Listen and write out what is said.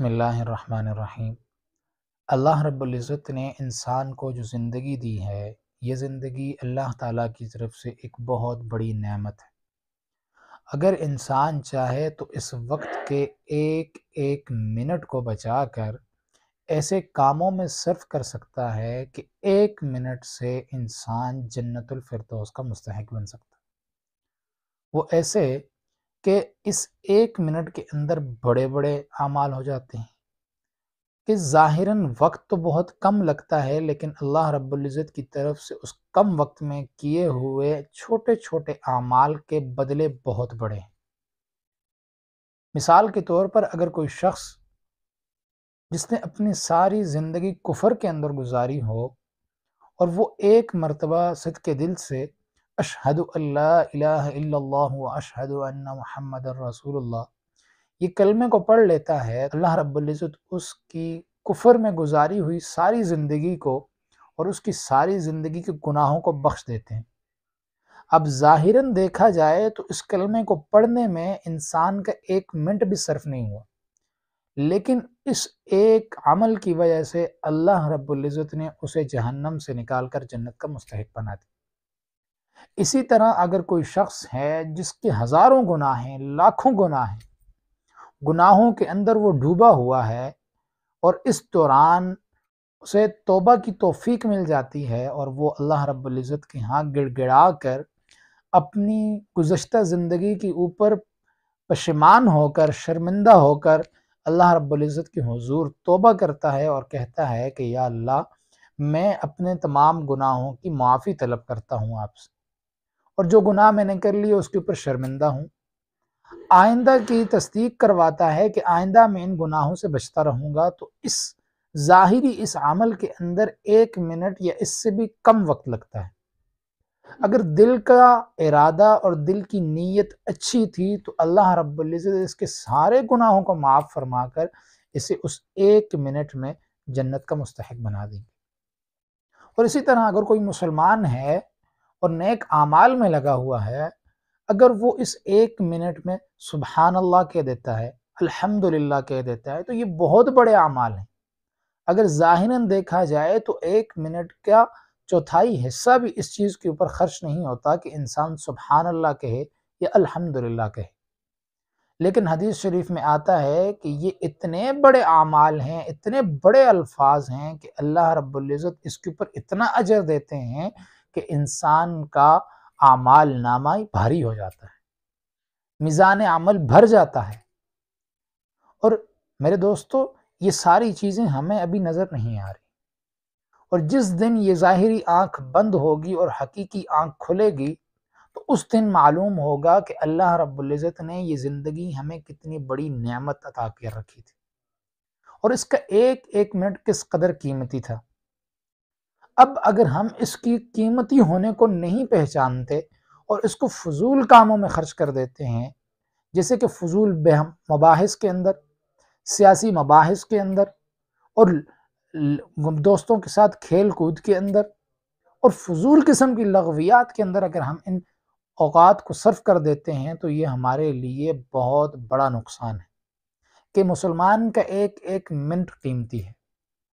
बसमीम अल्लाह रब्ज़त ने इंसान को जो ज़िंदगी दी है ये ज़िंदगी अल्लाह ताला की तरफ से एक बहुत बड़ी नेमत है अगर इंसान चाहे तो इस वक्त के एक एक मिनट को बचाकर ऐसे कामों में सर्फ कर सकता है कि एक मिनट से इंसान जन्नतुल फिरदौस का मुस्तक बन सकता है वो ऐसे कि इस एक मिनट के अंदर बड़े बड़े अमाल हो जाते हैं कि ज़ाहिरन वक्त तो बहुत कम लगता है लेकिन अल्लाह रब्ज़त की तरफ से उस कम वक्त में किए हुए छोटे छोटे अमाल के बदले बहुत बड़े हैं मिसाल के तौर पर अगर कोई शख्स जिसने अपनी सारी ज़िंदगी कुफर के अंदर गुजारी हो और वो एक मरतबा सद के दिल से अशहद अशहद महमद रसूलुल्लाह ये कलमे को पढ़ लेता है अल्लाह रब्ज़त उसकी कुफर में गुजारी हुई सारी ज़िंदगी को और उसकी सारी ज़िंदगी के गुनाहों को बख्श देते हैं अब ज़ाहिरन देखा जाए तो इस कलमे को पढ़ने में इंसान का एक मिनट भी सर्फ नहीं हुआ लेकिन इस एक अमल की वजह से अल्लाह रब्ज़त ने उसे जहन्नम से निकाल कर जन्नत का मुस्तक बना दिया इसी तरह अगर कोई शख्स है जिसके हज़ारों गुनाह हैं लाखों गुनाह हैं गुनाहों के अंदर वो डूबा हुआ है और इस दौरान उसे तोबा की तोफ़ीक मिल जाती है और वो अल्लाह रब्ज़त के हाथ गिड़गिड़ा कर अपनी गुज्त ज़िंदगी के ऊपर पशमान होकर शर्मिंदा होकर अल्लाह रब्ज़त के हजूर तोबा करता है और कहता है कि या अल्लाह मैं अपने तमाम गुनाहों की माफ़ी तलब करता हूँ आपसे और जो गुनाह मैंने कर लिए उसके ऊपर शर्मिंदा हूँ आइंदा की तस्दीक करवाता है कि आइंदा मैं इन गुनाहों से बचता रहूँगा तो इस ज़ाहिरी इस अमल के अंदर एक मिनट या इससे भी कम वक्त लगता है अगर दिल का इरादा और दिल की नीयत अच्छी थी तो अल्लाह रब्ज़त इसके सारे गुनाहों को माफ़ फरमा कर इसे उस एक मिनट में जन्नत का मुस्तक बना देंगे और इसी तरह अगर कोई मुसलमान है और नेक आमाल में लगा हुआ है अगर वो इस एक मिनट में सुबहान अल्लाह कह देता है अल्हम्दुलिल्लाह कह देता है तो ये बहुत बड़े अमाल हैं अगर ज़ाहिरन देखा जाए तो एक मिनट का चौथाई हिस्सा भी इस चीज़ के ऊपर खर्च नहीं होता कि इंसान सुबहान अल्लाह कहे या अल्हम्दुलिल्लाह कहे लेकिन हदीस शरीफ में आता है कि ये इतने बड़े अमाल हैं इतने बड़े अल्फाज हैं कि अल्लाह रब्ज़त इसके ऊपर इतना अजर देते हैं कि इंसान का आमाल नामा भारी हो जाता है मिज़ान अमल भर जाता है और मेरे दोस्तों ये सारी चीज़ें हमें अभी नज़र नहीं आ रही और जिस दिन ये ज़ाहरी आँख बंद होगी और हकीकी आँख खुलेगी तो उस दिन मालूम होगा कि अल्लाह रबुल्जत ने ये ज़िंदगी हमें कितनी बड़ी नेमत अदा कर रखी थी और इसका एक एक मिनट किस कदर कीमती था अब अगर हम इसकी कीमती होने को नहीं पहचानते और इसको फजूल कामों में ख़र्च कर देते हैं जैसे कि फजूल बहम मबाहस के अंदर सियासी मबाहस के अंदर और दोस्तों के साथ खेल कूद के अंदर और फजूल किस्म की लगवियात के अंदर अगर हम इन अवात को सर्फ कर देते हैं तो ये हमारे लिए बहुत बड़ा नुकसान है कि मुसलमान का एक एक मिनट कीमती है